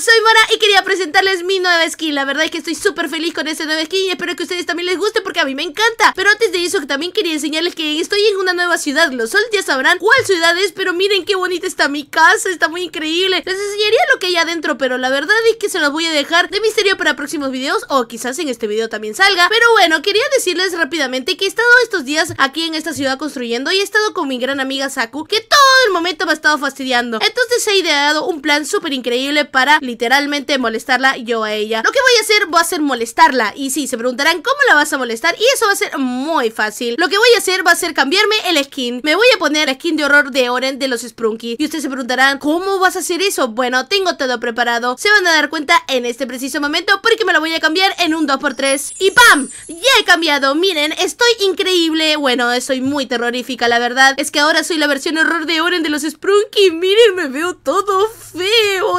soy Mara y quería presentarles mi nueva skin La verdad es que estoy súper feliz con esta nueva skin y espero que a ustedes también les guste porque a mí me encanta Pero antes de eso también quería enseñarles que estoy en una nueva ciudad Los sols ya sabrán cuál ciudad es, pero miren qué bonita está mi casa, está muy increíble Les enseñaría lo que hay adentro, pero la verdad es que se los voy a dejar de misterio para próximos videos O quizás en este video también salga Pero bueno, quería decirles rápidamente que he estado estos días aquí en esta ciudad construyendo Y he estado con mi gran amiga Saku, que todo el momento me ha estado fastidiando Entonces he ideado un plan súper increíble para literalmente molestarla yo a ella. Lo que voy a hacer, voy a hacer molestarla. Y sí, se preguntarán cómo la vas a molestar. Y eso va a ser muy fácil. Lo que voy a hacer va a ser cambiarme el skin. Me voy a poner el skin de horror de Oren de los Sprunky. Y ustedes se preguntarán, ¿cómo vas a hacer eso? Bueno, tengo todo preparado. Se van a dar cuenta en este preciso momento porque me lo voy a cambiar en un 2x3. Y ¡pam! Ya he cambiado. Miren, estoy increíble. Bueno, estoy muy terrorífica, la verdad. Es que ahora soy la versión horror de Oren de los Sprunky. Miren, me veo todo feo.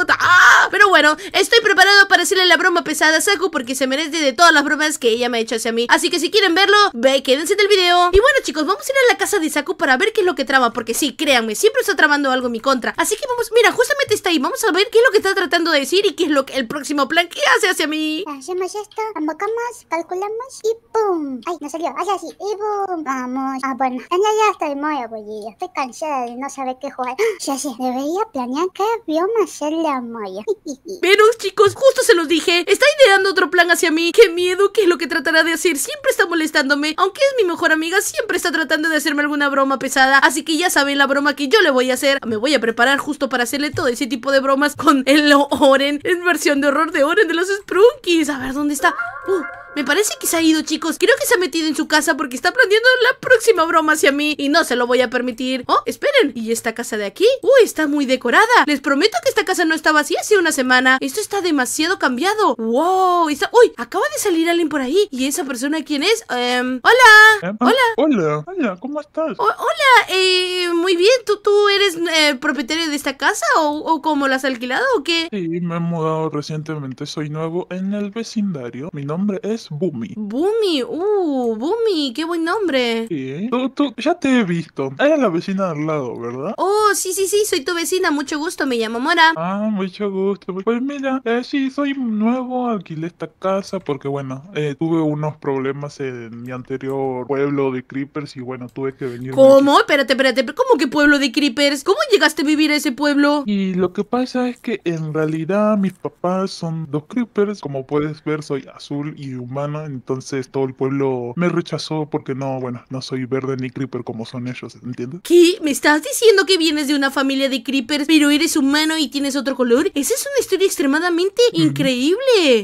¡Ah! Pero bueno, estoy preparado para hacerle la broma pesada a Saku porque se merece de todas las bromas que ella me ha hecho hacia mí. Así que si quieren verlo, ve, quédense en el video. Y bueno, chicos, vamos a ir a la casa de Saku para ver qué es lo que trama. Porque sí, créanme, siempre está tramando algo en mi contra. Así que vamos, mira, justamente está ahí. Vamos a ver qué es lo que está tratando de decir y qué es lo que el próximo plan que hace hacia mí. Hacemos esto, convocamos, calculamos y ¡pum! Ay, no salió. Hace así y ¡pum! Vamos. Ah, bueno. Ya, ya estoy muy aburrida. Estoy cansada de no saber qué jugar. Ya, sí, debería planear qué bioma hacerle a Moya. Pero chicos, justo se los dije, está ideando otro plan hacia mí. Qué miedo, qué es lo que tratará de hacer. Siempre está molestándome. Aunque es mi mejor amiga, siempre está tratando de hacerme alguna broma pesada. Así que ya saben la broma que yo le voy a hacer. Me voy a preparar justo para hacerle todo ese tipo de bromas con el Oren en versión de horror de Oren de los Sprunkies. A ver, ¿dónde está? Uh. Me parece que se ha ido, chicos. Creo que se ha metido en su casa porque está planteando la próxima broma hacia mí y no se lo voy a permitir. Oh, esperen. ¿Y esta casa de aquí? Uy, está muy decorada. Les prometo que esta casa no estaba así hace una semana. Esto está demasiado cambiado. Wow, está... Uy, acaba de salir alguien por ahí. ¿Y esa persona quién es? Em, hola. Em, hola. Hola. Hola, ¿cómo estás? Oh, hola, eh, muy bien. ¿Tú, tú eres eh, propietario de esta casa o cómo la has alquilado o qué? Sí, me he mudado recientemente. Soy nuevo en el vecindario. Mi nombre es Bumi. Bumi, uh, Bumi, qué buen nombre. Sí, tú, ya te he visto. Eres la vecina al lado, ¿verdad? Oh, sí, sí, sí, soy tu vecina, mucho gusto, me llamo Mora. Ah, mucho gusto. Pues mira, eh, sí, soy nuevo, alquilé esta casa porque, bueno, eh, tuve unos problemas en mi anterior pueblo de Creepers y, bueno, tuve que venir. ¿Cómo? Espérate, espérate, ¿cómo que pueblo de Creepers? ¿Cómo llegaste a vivir a ese pueblo? Y lo que pasa es que en realidad mis papás son dos Creepers, como puedes ver soy azul y humano entonces todo el pueblo me rechazó porque no, bueno, no soy verde ni creeper como son ellos, ¿entiendes? ¿Qué? ¿Me estás diciendo que vienes de una familia de creepers, pero eres humano y tienes otro color? Esa es una historia extremadamente increíble.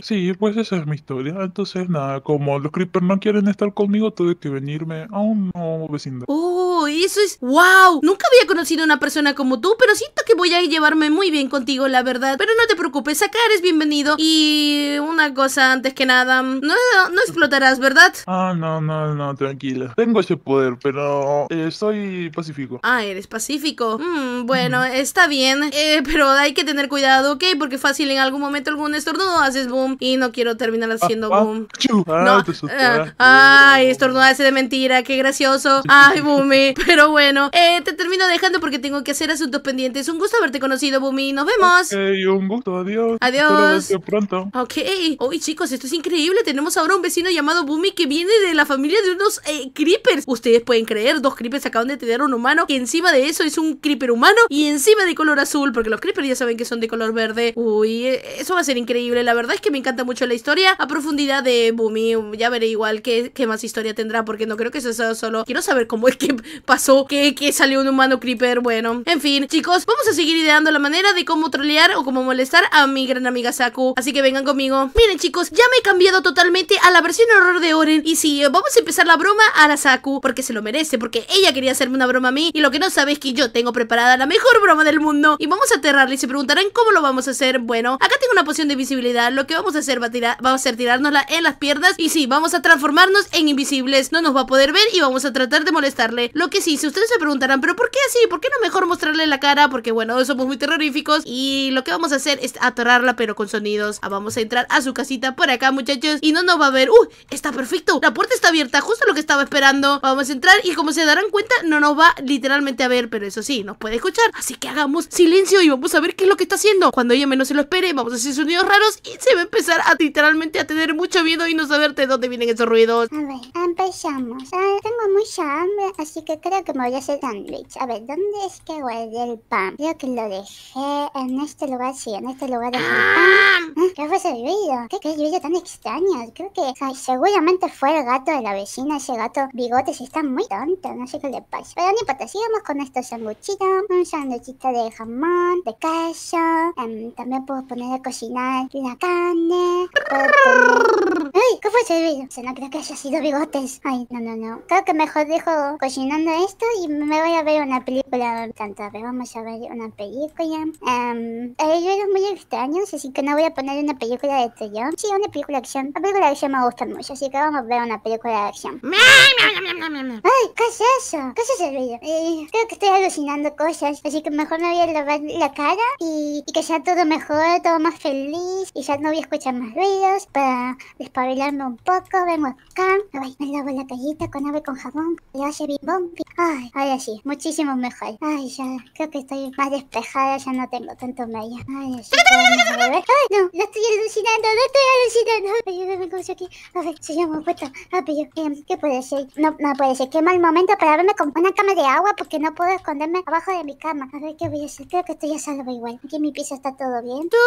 Sí, pues esa es mi historia. Entonces, nada, como los creepers no quieren estar conmigo, tuve que venirme a un nuevo vecino. Oh. Y eso es wow. Nunca había conocido a una persona como tú, pero siento que voy a llevarme muy bien contigo, la verdad. Pero no te preocupes, acá eres bienvenido. Y una cosa antes que nada, mm, no, explotarás, ¿verdad? Ah, no, no, no, tranquila. Tengo ese poder, pero estoy eh, pacífico. Ah, eres pacífico. Mm, bueno, está bien, eh, pero hay que tener cuidado, ¿ok? Porque fácil en algún momento algún estornudo haces boom y no quiero terminar ah, haciendo ah, boom. Ah, no. Ah, ay, de mentira, qué gracioso. Ay, boom. Pero bueno, eh, te termino dejando porque tengo que hacer asuntos pendientes. Un gusto haberte conocido, Bumi. Nos vemos. un gusto. Adiós. Adiós. Espero pronto. Ok. Uy, chicos, esto es increíble. Tenemos ahora un vecino llamado Bumi que viene de la familia de unos eh, creepers. Ustedes pueden creer, dos creepers acaban de tener un humano Y encima de eso es un creeper humano y encima de color azul, porque los creepers ya saben que son de color verde. Uy, eh, eso va a ser increíble. La verdad es que me encanta mucho la historia a profundidad de Bumi. Ya veré igual qué, qué más historia tendrá, porque no creo que eso sea solo... Quiero saber cómo es que pasó, que, salió un humano creeper, bueno. En fin, chicos, vamos a seguir ideando la manera de cómo trolear o cómo molestar a mi gran amiga Saku. Así que vengan conmigo. Miren, chicos, ya me he cambiado totalmente a la versión horror de Oren. Y sí, vamos a empezar la broma a la Saku, porque se lo merece, porque ella quería hacerme una broma a mí. Y lo que no sabe es que yo tengo preparada la mejor broma del mundo. Y vamos a aterrarle y se preguntarán cómo lo vamos a hacer. Bueno, acá tengo una poción de visibilidad, Lo que vamos a hacer va a tirar, vamos a hacer tirárnosla en las piernas. Y sí, vamos a transformarnos en invisibles. No nos va a poder ver y vamos a tratar de molestarle. Lo que sí, si ustedes se preguntarán, pero ¿por qué así? ¿Por qué no mejor mostrarle la cara? Porque bueno, somos muy terroríficos y lo que vamos a hacer es atorarla pero con sonidos. Ah, vamos a entrar a su casita por acá, muchachos, y no nos va a ver. ¡Uh! Está perfecto. La puerta está abierta, justo lo que estaba esperando. Vamos a entrar y como se darán cuenta, no nos va literalmente a ver, pero eso sí, nos puede escuchar. Así que hagamos silencio y vamos a ver qué es lo que está haciendo. Cuando ella menos se lo espere, vamos a hacer sonidos raros y se va a empezar a literalmente a tener mucho miedo y no saber de dónde vienen esos ruidos. A ver, empezamos. Ah, tengo mucha hambre, así que creo que me voy a hacer sándwich. A ver, ¿dónde es que guardé el pan? Creo que lo dejé en este lugar, sí, en este lugar dejé pan. ¡Ah! Ah, ¿Qué fue ese ruido? ¿Qué, qué ruido tan extraño? Creo que seguramente fue el gato de la vecina, ese gato bigotes está muy tonto, no sé qué le pasa. Pero no importa, sigamos con estos sándwichitos Un sándwichito de jamón, de queso. Em, también puedo poner a cocinar la carne. O sea, no creo que haya sido bigotes. Ay, no, no, no. Creo que mejor dejo cocinando esto y me voy a ver una película tanto vamos a ver una película. Um, hay ruidos muy extraños, así que no voy a poner una película de yo Sí, una película de acción. La película de acción me gusta mucho, así que vamos a ver una película de acción. ¡Ay! ¿Qué es eso? ¿Qué es ese ruido? Eh, creo que estoy alucinando cosas, así que mejor me voy a lavar la cara y, que sea todo mejor, todo más feliz y ya no voy a escuchar más ruidos para despabilarme un con poco, vengo acá, a me lavo la callita con agua y con jabón, le hace bimbón, ay, ahora sí, muchísimo mejor, ay, ya, creo que estoy más despejada, ya no tengo tanto malla, ay, ay, no, no estoy alucinando, no estoy alucinando, ay, yo me conozco aquí, a ver, se llama puesto, ver, yo. Eh, ¿qué puede ser? No, no puede ser, qué mal momento para verme con una cama de agua porque no puedo esconderme abajo de mi cama, a ver, ¿qué voy a hacer? Creo que estoy a salvo igual, aquí en mi piso está todo bien. ¿Qué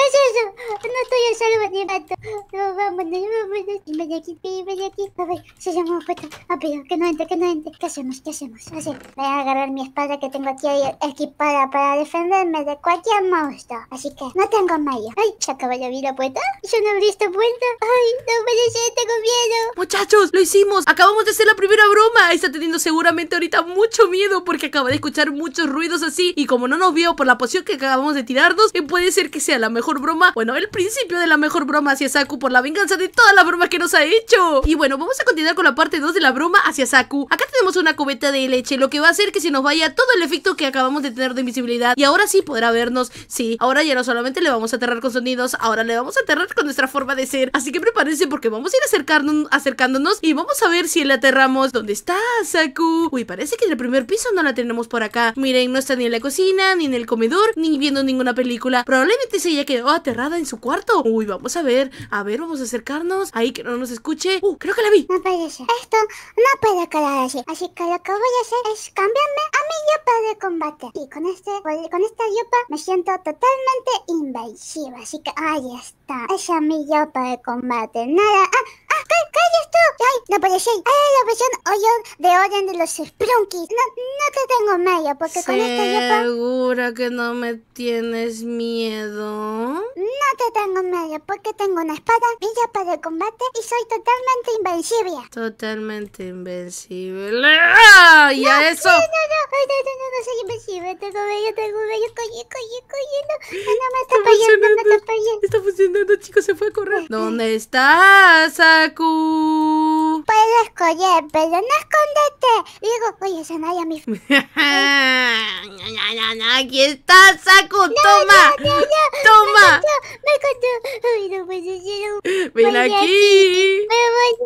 es eso? No estoy a salvo ni no, vámonos, vámonos. Ven aquí, vaya aquí. A ver, se puerta, A Rápido, que no entre, que no entre. ¿Qué hacemos? ¿Qué hacemos? Así, voy a agarrar mi espada que tengo aquí equipada para defenderme de cualquier monstruo. Así que no tengo mayo. Ay, se acabó de abrir la puerta. Yo no abrí esta puerta. Ay, no puede ser, tengo miedo. Muchachos, lo hicimos. Acabamos de hacer la primera broma. Está teniendo seguramente ahorita mucho miedo porque acaba de escuchar muchos ruidos así. Y como no nos vio por la poción que acabamos de tirarnos, eh, puede ser que sea la mejor broma. Bueno, el principio de la mejor broma. Saku por la venganza de toda la broma que nos ha hecho. Y bueno, vamos a continuar con la parte 2 de la broma hacia Saku. Acá tenemos una cubeta de leche, lo que va a hacer que se nos vaya todo el efecto que acabamos de tener de invisibilidad. Y ahora sí podrá vernos. Sí, ahora ya no solamente le vamos a aterrar con sonidos, ahora le vamos a aterrar con nuestra forma de ser. Así que prepárense porque vamos a ir acercándonos, acercándonos y vamos a ver si le aterramos. ¿Dónde está Saku? Uy, parece que en el primer piso no la tenemos por acá. Miren, no está ni en la cocina, ni en el comedor, ni viendo ninguna película. Probablemente se haya quedado aterrada en su cuarto. Uy, vamos a ver. A ver, vamos a acercarnos. Ahí que no nos escuche. Uh, creo que la vi. No puede ser. Esto no puede quedar así. Así que lo que voy a hacer es cambiarme a mi yopa de combate. Y con, este, pues, con esta yupa me siento totalmente invasiva. Así que ahí está. Esa es mi yopa de combate. Nada. Ah, ¡Ah, calles tú! ¡Ay, ¡No policía! ¡Ay, la versión hoyo de orden de los Sprunkies No, no te tengo miedo, porque con esta ropa... ¿Segura que no me tienes miedo? No te tengo miedo, porque tengo una espada, Mi para el combate y soy totalmente invencible. Totalmente invencible. ¡Ah! ¡Y no, a eso! No, no, no, no, no, no, no soy invencible. Tengo bello, tengo bello, coye, coye, coye. No, ah, no, me está, está no me está fallando. Está funcionando, chicos, se fue a correr. ¿Dónde estás? aku escoger, pero no escóndete. digo, oye, Aquí está, Saku, no, toma. No, no, toma. Me contó, toma Ven aquí.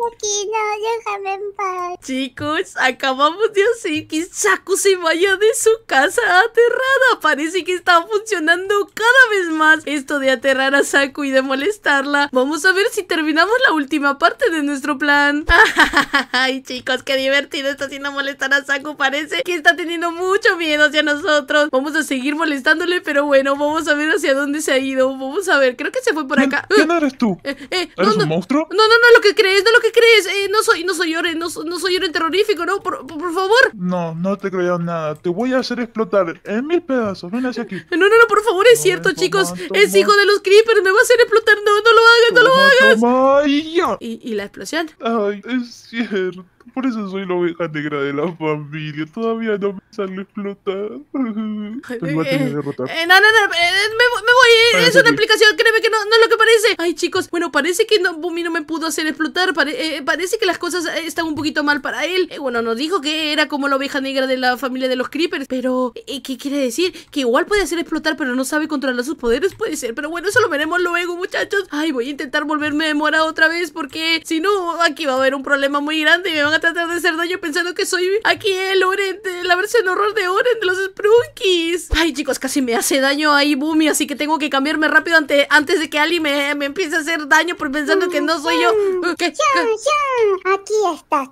aquí, no, déjame en paz. Chicos, acabamos de hacer que Saku se vaya de su casa aterrada. Parece que está funcionando cada vez más esto de aterrar a Saku y de molestarla. Vamos a ver si terminamos la última parte de nuestro plan. Ay, chicos, qué divertido está haciendo molestar a Saku. Parece que está teniendo mucho miedo hacia nosotros. Vamos a seguir molestándole, pero bueno, vamos a ver hacia dónde se ha ido. Vamos a ver, creo que se fue por acá. ¿Quién eh, eres tú? Eh, eh, ¿Eres un monstruo? No, no, no, lo que crees, no lo que crees. no soy, no soy Oren, no, soy Oren terrorífico, ¿no? Por, favor. No, no te creo nada. Te voy a hacer explotar en mil pedazos. Ven hacia aquí. No, no, no, por favor, es cierto, chicos. Es hijo de los creepers, me va a hacer explotar. No, no lo hagas, no lo hagas. Y, y la explosión. Ay, es dinheiro Por eso soy la oveja negra de la familia. Todavía no me sale explotar. a eh, no, no, no. Eh, me, voy. Eh, es una explicación. Créeme que no, es lo que parece. Ay, chicos. Bueno, parece que no, Bumi no me pudo hacer explotar. parece que las cosas están un poquito mal para él. bueno, nos dijo que era como la oveja negra de la familia de los Creepers. Pero, ¿qué quiere decir? Que igual puede hacer explotar, pero no sabe controlar sus poderes. Puede ser. Pero bueno, eso lo veremos luego, muchachos. Ay, voy a intentar volverme de mora otra vez. Porque si no, aquí va a haber un problema muy grande y me van a tratar de hacer daño pensando que soy aquí el Oren, de la versión horror de Oren de los Sprunkies. Ay, chicos, casi me hace daño ahí Bumi, así que tengo que cambiarme rápido antes de que Ali me, empiece a hacer daño por pensando que no soy yo. Mm, aquí estás,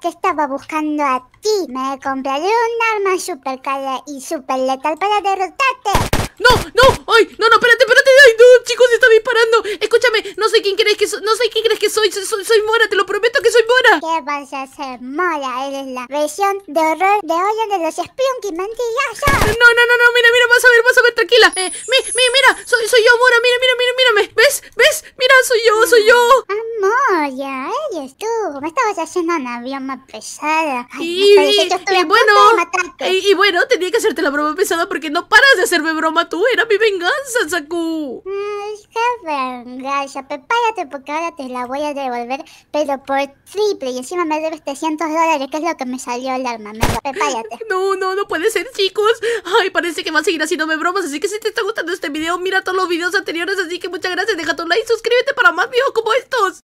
que estaba buscando a ti. Me compraré un arma super cara y super letal para derrotarte. ¡No! ¡No! ¡Ay! ¡No, no! ¡Espérate, espérate! ¡Ay, no! ¡Chicos, se está disparando! Escúchame, no sé quién crees que soy. No sé quién crees que soy. Soy, soy. Mora, te lo prometo que soy Mora. ¿Qué vas a hacer, Mora? Eres la versión de horror de hoy de los Spelunky mentirosos. No, no, no, no, mira, mira, vas a ver, vas a ver, tranquila. Eh, mi, mi, mira, soy, soy yo, Mora, mira, mira, mira, mírame. ¿Ves? ¿Ves? Mira, soy yo, soy yo. Amor, ya eres tú. Me estabas haciendo una broma pesada. y, bueno, y, bueno, tenía que hacerte la broma pesada porque no paras de hacerme broma tú, era mi venganza, Saku. Ay, qué venganza. Prepárate porque ahora te la voy a devolver, pero por triple. Y encima me debes 300 dólares, que es lo que me salió el arma. Prepárate. No, no, no puede ser, chicos. Ay, parece que va a seguir haciéndome bromas. Así que si te está gustando este video, mira todos los videos anteriores. Así que muchas gracias. Deja tu like y suscríbete para más videos como estos.